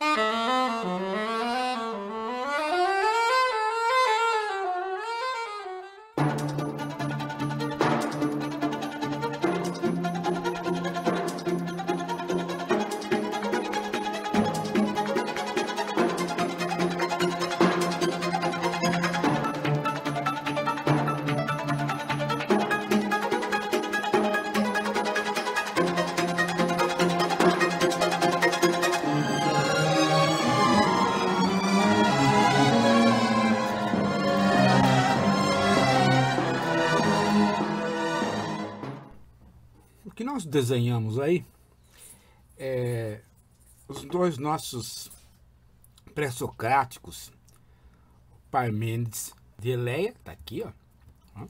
Uh-huh. desenhamos aí, é, os dois nossos pré-socráticos, Parmênides de Eleia, está aqui, ó, ó,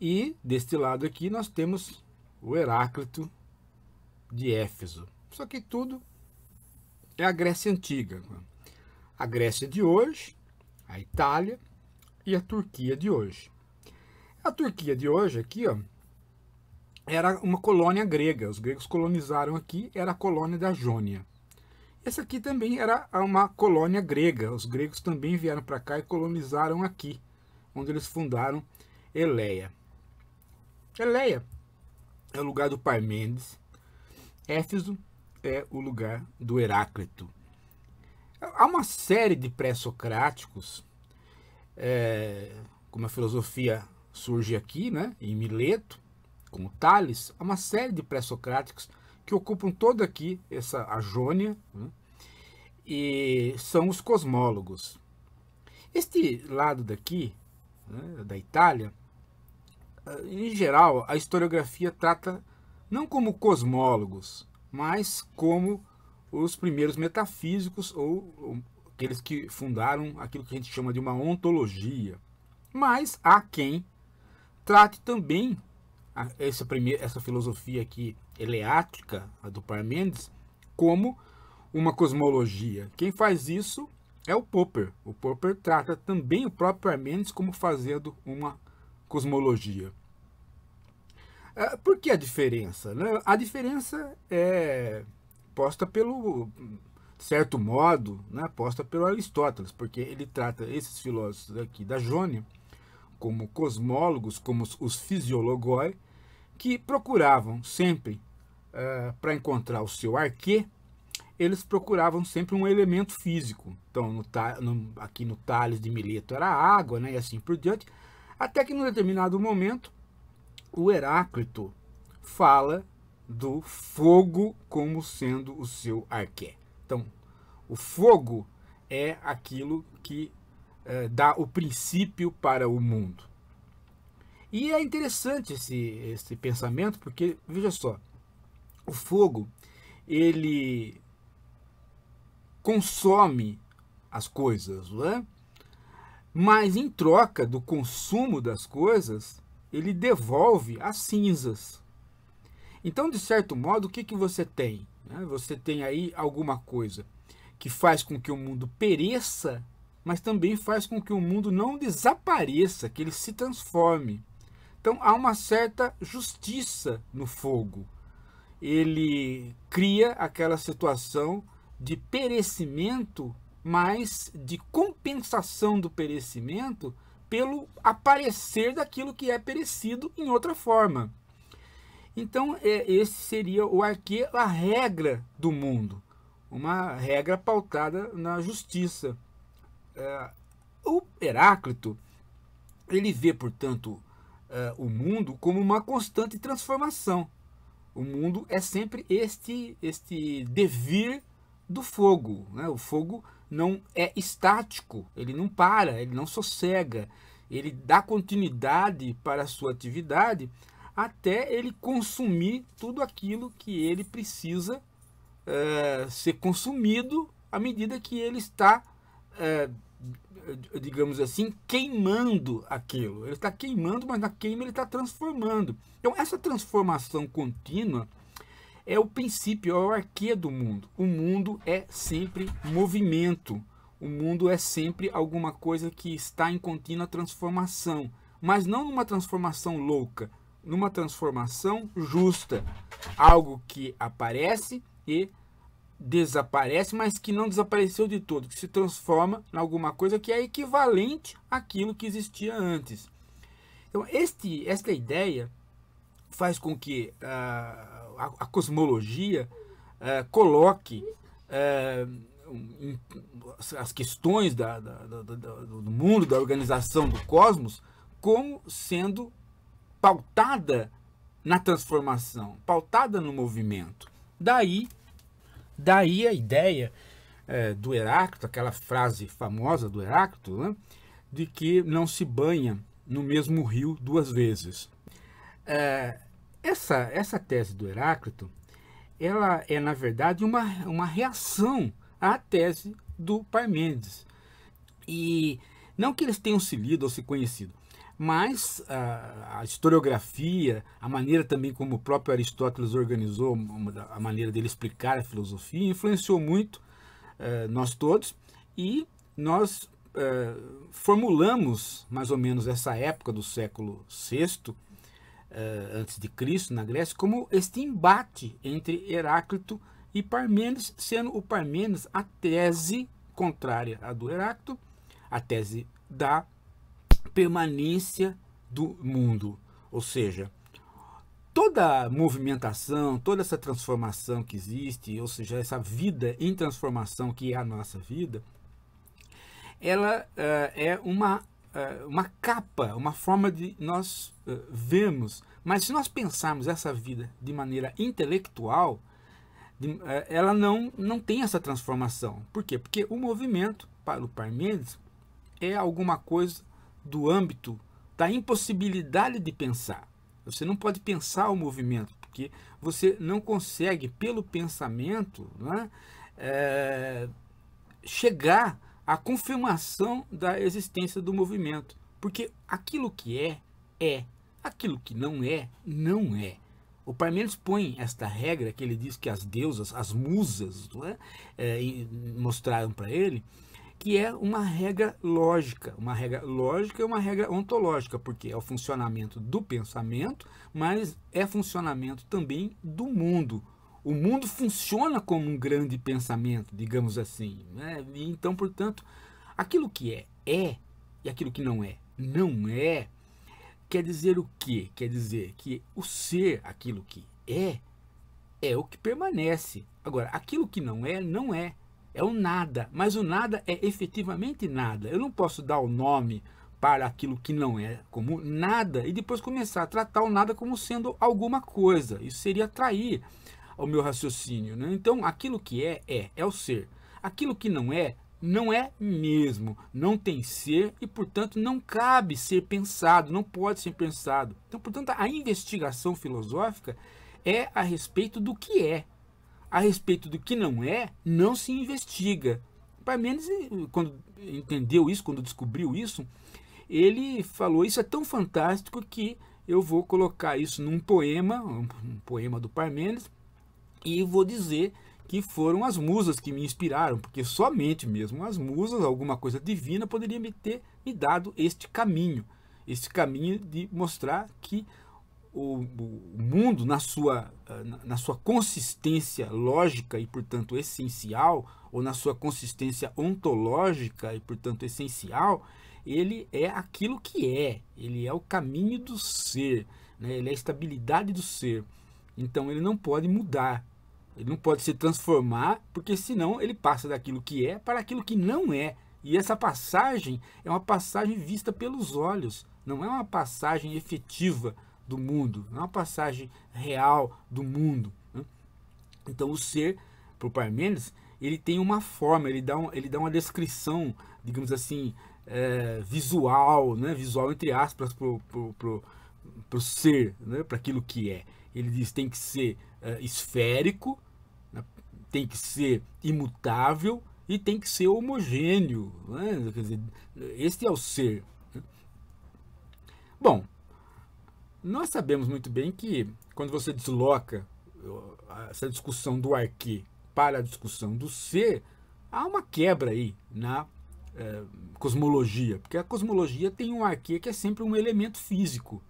e deste lado aqui nós temos o Heráclito de Éfeso. Só que tudo é a Grécia Antiga. Né? A Grécia de hoje, a Itália e a Turquia de hoje. A Turquia de hoje aqui, ó, era uma colônia grega. Os gregos colonizaram aqui, era a colônia da Jônia. Essa aqui também era uma colônia grega. Os gregos também vieram para cá e colonizaram aqui, onde eles fundaram Eleia. Eleia é o lugar do Parmênides. Éfeso é o lugar do Heráclito. Há uma série de pré-socráticos, é, como a filosofia surge aqui, né, em Mileto, com Tales, há uma série de pré-socráticos que ocupam toda aqui essa a Jônia, né? e são os cosmólogos. Este lado daqui, né, da Itália, eh, em geral, a historiografia trata não como cosmólogos, mas como os primeiros metafísicos ou, ou aqueles que fundaram aquilo que a gente chama de uma ontologia. Mas há quem trate também essa, primeira, essa filosofia aqui eleática, a do Parmênides, como uma cosmologia. Quem faz isso é o Popper. O Popper trata também o próprio Parmênides como fazendo uma cosmologia. É, por que a diferença? Né? A diferença é posta pelo certo modo, né, posta pelo Aristóteles, porque ele trata esses filósofos aqui da Jônia como cosmólogos, como os fisiologoi, que procuravam sempre, uh, eh, para encontrar o seu arquê, eles procuravam sempre um elemento físico. Então, no, no, aqui no Tales de Mileto era água, né, e assim por diante, até que, num determinado momento, o Heráclito fala do fogo como sendo o seu arqué. Então, o fogo é aquilo que eh, dá o princípio para o mundo. E é interessante esse, esse pensamento, porque, veja só, o fogo, ele consome as coisas, não é? mas em troca do consumo das coisas, ele devolve as cinzas. Então, de certo modo, o que, que você tem? Né? Você tem aí alguma coisa que faz com que o mundo pereça mas também faz com que o mundo não desapareça, que ele se transforme. Então há uma certa justiça no fogo. Ele cria aquela situação de perecimento, mas de compensação do perecimento pelo aparecer daquilo que é perecido em outra forma. Então, é, esse seria o arquê, a regra do mundo, uma regra pautada na justiça. É, o Heráclito ele vê, portanto, é, o mundo como uma constante transformação. O mundo é sempre este, este devir do fogo. Né? O fogo não é estático, ele não para, ele não sossega, ele dá continuidade para a sua atividade até ele consumir tudo aquilo que ele precisa é, ser consumido à medida que ele está é, digamos assim, queimando aquilo. Ele está queimando, mas na queima ele está transformando. Então, essa transformação contínua é o princípio, é o arquê do mundo. O mundo é sempre movimento. O mundo é sempre alguma coisa que está em contínua transformação, mas não numa transformação louca, numa transformação justa. Algo que aparece e desaparece, mas que não desapareceu de todo, que se transforma em alguma coisa que é equivalente àquilo que existia antes. Então, este, esta ideia faz com que uh, a, a, cosmologia uh, coloque uh, as questões da, da, da, do mundo, da organização do cosmos, como sendo pautada na transformação, pautada no movimento. Daí Daí a ideia é, do Heráclito, aquela frase famosa do Heráclito, né, de que não se banha no mesmo rio duas vezes. É, essa, essa tese do Heráclito ela é, na verdade, uma, uma reação à tese do Parmênides. E não que eles tenham se lido ou se conhecido, mas a, ah, a, historiografia, a maneira também como o próprio Aristóteles organizou, a maneira dele explicar a filosofia, influenciou muito ah, nós todos e nós ah, formulamos mais ou menos essa época do século VI antes de Cristo na Grécia como este embate entre Heráclito e Parmênides, sendo o Parmênides a tese contrária à do Heráclito, a tese da permanência do mundo. Ou seja, toda movimentação, toda essa transformação que existe, ou seja, essa vida em transformação que é a nossa vida, ela uh, é uma, uh, uma capa, uma forma de nós uh, vermos. Mas se nós pensarmos essa vida de maneira intelectual, de, ela não, não tem essa transformação. Por quê? Porque o movimento, para o Parmênides, é alguma coisa do âmbito da impossibilidade de pensar. Você não pode pensar o movimento, porque você não consegue, pelo pensamento, né, é, eh, chegar à confirmação da existência do movimento. Porque aquilo que é, é. Aquilo que não é, não é. O Parmênides põe esta regra que ele diz que as deusas, as musas, é? É, mostraram para ele, que é uma regra lógica. Uma regra lógica é uma regra ontológica, porque é o funcionamento do pensamento, mas é funcionamento também do mundo. O mundo funciona como um grande pensamento, digamos assim. Né? Então, portanto, aquilo que é, é, e aquilo que não é, não é, quer dizer o quê? Quer dizer que o ser, aquilo que é, é o que permanece. Agora, aquilo que não é, não é. É o nada, mas o nada é efetivamente nada. Eu não posso dar o nome para aquilo que não é como nada e depois começar a tratar o nada como sendo alguma coisa. Isso seria trair o meu raciocínio. Né? Então, aquilo que é, é, é o ser. Aquilo que não é, não é mesmo, não tem ser e, portanto, não cabe ser pensado, não pode ser pensado. Então, portanto, a investigação filosófica é a respeito do que é, a respeito do que não é, não se investiga. Parmênides, eh, quando entendeu isso, quando descobriu isso, ele falou: Isso é tão fantástico que eu vou colocar isso num poema, um poema do Parmênides, e vou dizer que foram as musas que me inspiraram, porque somente mesmo as musas, alguma coisa divina, poderia me ter me dado este caminho, este caminho de mostrar que o, o mundo, na sua, ah, na sua consistência lógica e, portanto, essencial, ou na sua consistência ontológica e, portanto, essencial, ele é aquilo que é, ele é o caminho do ser, né? ele é a estabilidade do ser. Então ele não pode mudar, ele não pode se transformar, porque senão ele passa daquilo que é para aquilo que não é. E essa passagem é uma passagem vista pelos olhos, não é uma passagem efetiva do mundo, não é uma passagem real do mundo. Né? Então, o ser, para o Parmênides, ele tem uma forma, ele dá, um, ele dá uma descrição, digamos assim, é, visual, né? visual entre aspas, para o ser, né? para aquilo que é. Ele diz tem que ser é, esférico, né? tem que ser imutável e tem que ser homogêneo. Né? Quer dizer, este é o ser. Né? Bom, nós sabemos muito bem que quando você desloca essa discussão do arquê para a discussão do ser, há uma quebra aí na é, cosmologia, porque a cosmologia tem um arquê que é sempre um elemento físico.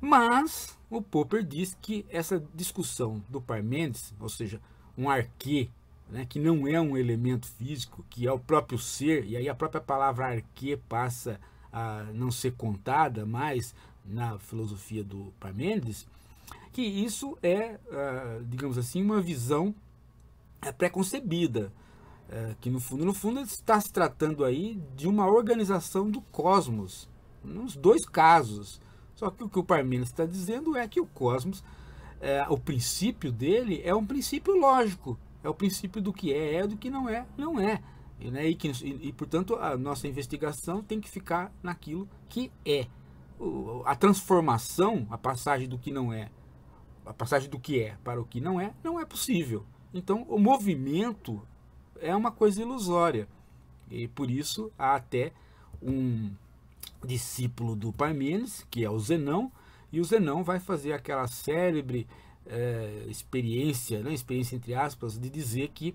Mas o Popper diz que essa discussão do Parmênides, ou seja, um arquê né, que não é um elemento físico, que é o próprio ser, e aí a própria palavra arquê passa a não ser contada mais, na filosofia do Parmênides, que isso é, ah, digamos assim, uma visão é, preconcebida, é, que no fundo, no fundo está se tratando aí de uma organização do cosmos, nos dois casos. Só que o que o Parmênides está dizendo é que o cosmos, é, o princípio dele é um princípio lógico, é o princípio do que é, é do que não é, não é. E, né, e, que, e, e portanto, a nossa investigação tem que ficar naquilo que é a transformação, a passagem do que não é, a passagem do que é para o que não é, não é possível. Então, o movimento é uma coisa ilusória. E por isso há até um discípulo do Parmênides, que é o Zenão, e o Zenão vai fazer aquela célebre é, experiência, né, experiência entre aspas, de dizer que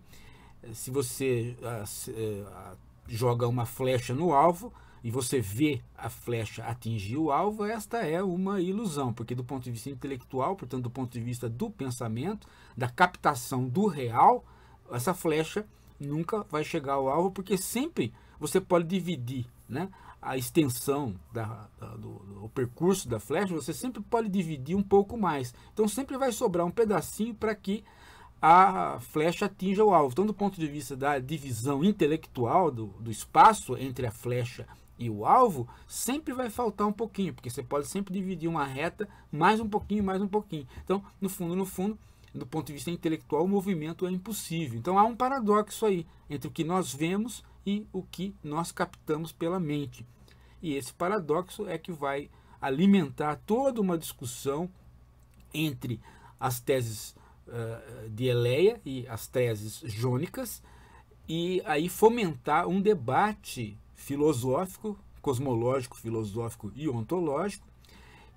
eh, se você a, eh, joga uma flecha no alvo, e você vê a flecha atingir o alvo, esta é uma ilusão, porque do ponto de vista intelectual, portanto, do ponto de vista do pensamento, da captação do real, essa flecha nunca vai chegar ao alvo, porque sempre você pode dividir né, a extensão da, da, do, do percurso da flecha, você sempre pode dividir um pouco mais. Então sempre vai sobrar um pedacinho para que a flecha atinja o alvo. Então, do ponto de vista da divisão intelectual do, do espaço entre a flecha e o alvo, sempre vai faltar um pouquinho, porque você pode sempre dividir uma reta mais um pouquinho, mais um pouquinho. Então, no fundo, no fundo, do ponto de vista intelectual, o movimento é impossível. Então, há um paradoxo aí entre o que nós vemos e o que nós captamos pela mente. E esse paradoxo é que vai alimentar toda uma discussão entre as teses uh, de Eleia e as teses jônicas, e aí fomentar um debate filosófico, cosmológico, filosófico e ontológico,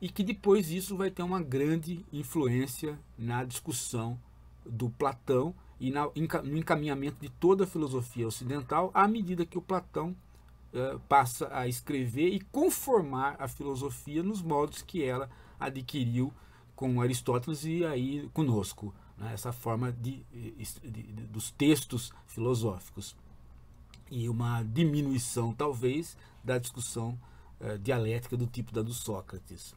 e que depois isso vai ter uma grande influência na discussão do Platão e na, no encaminhamento de toda a filosofia ocidental à medida que o Platão eh, passa a escrever e conformar a filosofia nos modos que ela adquiriu com Aristóteles e aí conosco, né, essa forma de, de, de, dos textos filosóficos e uma diminuição, talvez, da discussão eh, dialética do tipo da do Sócrates.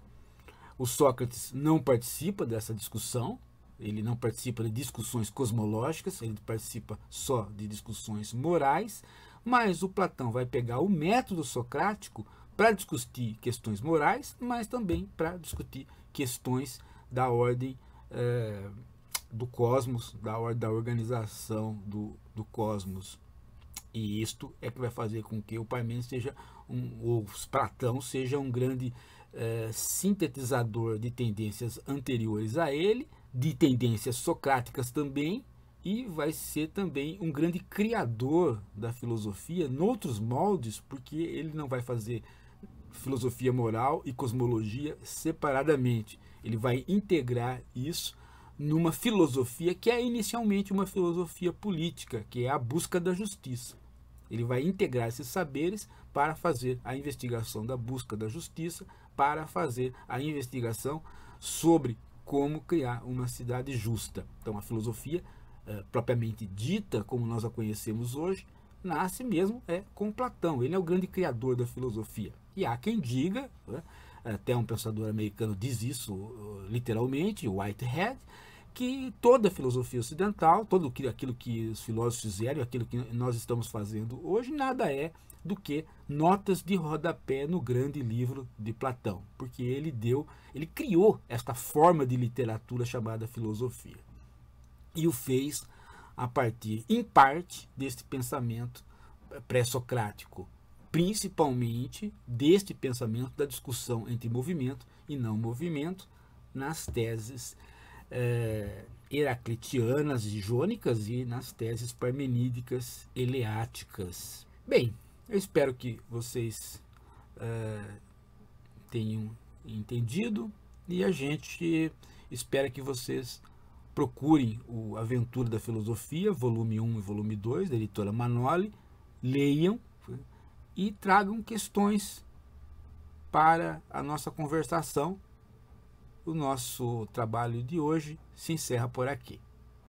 O Sócrates não participa dessa discussão, ele não participa de discussões cosmológicas, ele participa só de discussões morais, mas o Platão vai pegar o método socrático para discutir questões morais, mas também para discutir questões da ordem eh, do cosmos, da ordem da organização do, do cosmos. E isto é que vai fazer com que o Parmênides seja um, os Platão seja um grande é, sintetizador de tendências anteriores a ele, de tendências socráticas também, e vai ser também um grande criador da filosofia noutros moldes, porque ele não vai fazer filosofia moral e cosmologia separadamente. Ele vai integrar isso numa filosofia que é inicialmente uma filosofia política, que é a busca da justiça. Ele vai integrar esses saberes para fazer a investigação da busca da justiça, para fazer a investigação sobre como criar uma cidade justa. Então, a filosofia eh, propriamente dita, como nós a conhecemos hoje, nasce mesmo é com Platão. Ele é o grande criador da filosofia. E há quem diga né, até um pensador americano diz isso uh, literalmente, Whitehead, que toda a filosofia ocidental, todo aquilo que os filósofos fizeram, aquilo que nós estamos fazendo hoje, nada é do que notas de rodapé no grande livro de Platão, porque ele deu, ele criou esta forma de literatura chamada filosofia. E o fez a partir, em parte, deste pensamento pré-socrático, principalmente deste pensamento da discussão entre movimento e não movimento nas teses é, heraclitianas e jônicas e nas teses parmenídicas eleáticas. Bem, eu espero que vocês é, tenham entendido e a gente espera que vocês procurem o Aventura da Filosofia, volume 1 e volume 2, da editora Manoli, leiam e tragam questões para a nossa conversação. O nosso trabalho de hoje se encerra por aqui.